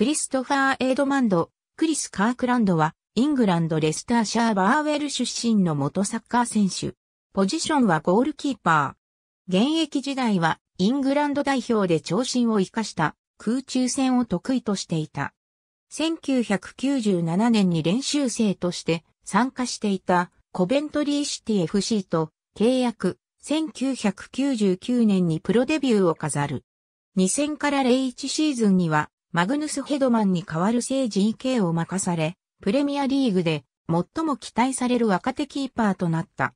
クリストファー・エイドマンド、クリス・カークランドは、イングランド・レスターシャー・バーウェル出身の元サッカー選手。ポジションはゴールキーパー。現役時代は、イングランド代表で長身を生かした空中戦を得意としていた。1997年に練習生として参加していたコベントリーシティ FC と契約1999年にプロデビューを飾る。2000から01シーズンにはマグヌス・ヘドマンに代わる聖人 k を任され、プレミアリーグで最も期待される若手キーパーとなった。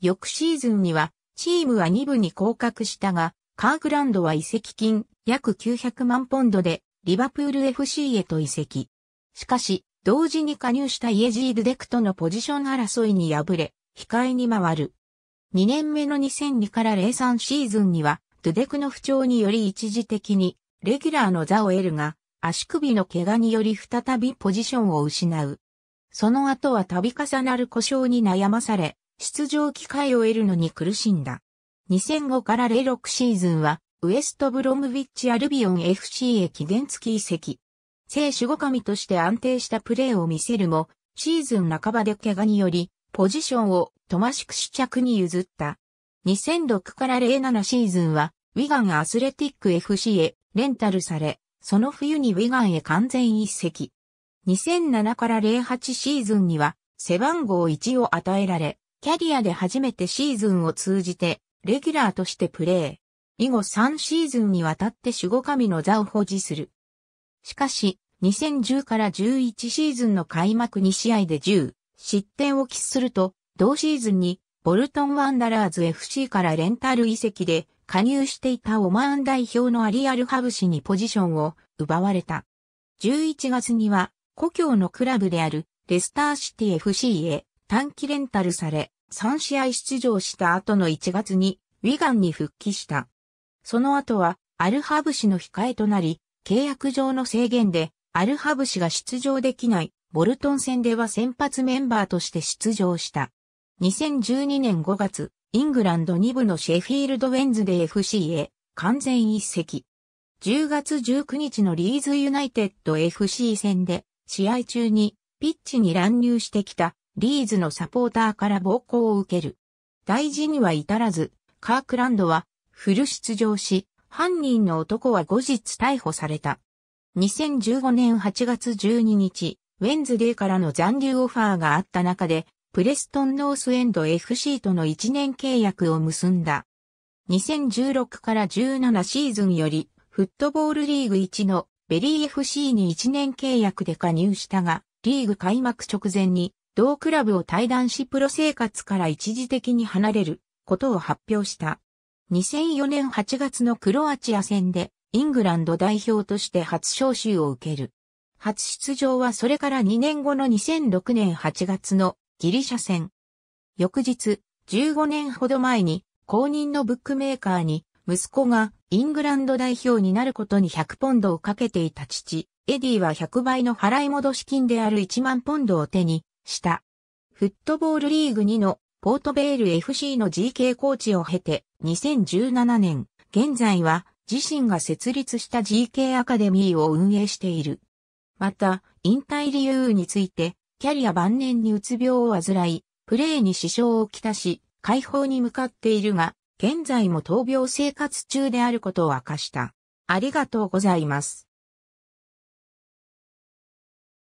翌シーズンには、チームは2部に降格したが、カーグランドは移籍金約900万ポンドでリバプール FC へと移籍。しかし、同時に加入したイエジー・ドゥデクとのポジション争いに敗れ、控えに回る。2年目の2002から03シーズンには、ドゥデクの不調により一時的にレギュラーの座を得るが、足首の怪我により再びポジションを失う。その後は度重なる故障に悩まされ、出場機会を得るのに苦しんだ。2005から06シーズンは、ウエストブロムビッチアルビオン FC へ期限付き移籍。聖守護神として安定したプレーを見せるも、シーズン半ばで怪我により、ポジションをトマシク試着に譲った。2006から07シーズンは、ウィガンアスレティック FC へレンタルされ、その冬にウィガンへ完全一席。2007から08シーズンには背番号1を与えられ、キャリアで初めてシーズンを通じてレギュラーとしてプレー。以後3シーズンにわたって守護神の座を保持する。しかし、2010から11シーズンの開幕2試合で10失点を喫すると、同シーズンにボルトンワンダラーズ FC からレンタル移籍で加入していたオマーン代表のアリアルハブ氏にポジションを奪われた。11月には故郷のクラブであるレスターシティ FC へ短期レンタルされ、3試合出場した後の1月にウィガンに復帰した。その後はアルハブ氏の控えとなり、契約上の制限でアルハブ氏が出場できないボルトン戦では先発メンバーとして出場した。2012年5月、イングランド2部のシェフィールド・ウェンズデー FC へ完全一席。10月19日のリーズユナイテッド FC 戦で試合中にピッチに乱入してきたリーズのサポーターから暴行を受ける。大事には至らず、カークランドはフル出場し、犯人の男は後日逮捕された。2015年8月12日、ウェンズデーからの残留オファーがあった中で、プレストンノースエンド FC との1年契約を結んだ。2016から17シーズンより、フットボールリーグ1のベリー FC に1年契約で加入したが、リーグ開幕直前に、同クラブを退団しプロ生活から一時的に離れることを発表した。2004年8月のクロアチア戦で、イングランド代表として初招集を受ける。初出場はそれから2年後の2006年8月のギリシャ戦。翌日、15年ほど前に、公認のブックメーカーに、息子がイングランド代表になることに100ポンドをかけていた父、エディは100倍の払い戻し金である1万ポンドを手にした。フットボールリーグ2のポートベール FC の GK コーチを経て2017年、現在は自身が設立した GK アカデミーを運営している。また、引退理由についてキャリア晩年にうつ病を患い、プレーに支障をきたし、解放に向かっているが、現在も闘病生活中であることを明かした。ありがとうございます。